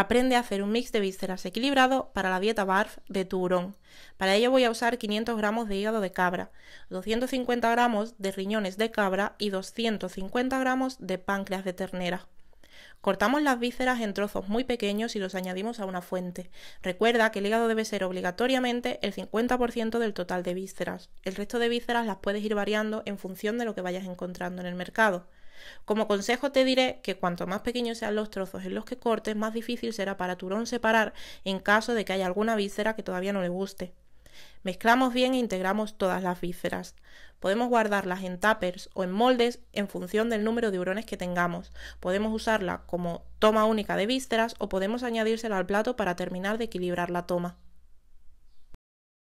Aprende a hacer un mix de vísceras equilibrado para la dieta BARF de tu Para ello voy a usar 500 gramos de hígado de cabra, 250 gramos de riñones de cabra y 250 gramos de páncreas de ternera. Cortamos las vísceras en trozos muy pequeños y los añadimos a una fuente. Recuerda que el hígado debe ser obligatoriamente el 50% del total de vísceras. El resto de vísceras las puedes ir variando en función de lo que vayas encontrando en el mercado. Como consejo te diré que cuanto más pequeños sean los trozos en los que cortes, más difícil será para turón separar en caso de que haya alguna víscera que todavía no le guste. Mezclamos bien e integramos todas las vísceras. Podemos guardarlas en tuppers o en moldes en función del número de hurones que tengamos. Podemos usarla como toma única de vísceras o podemos añadírsela al plato para terminar de equilibrar la toma.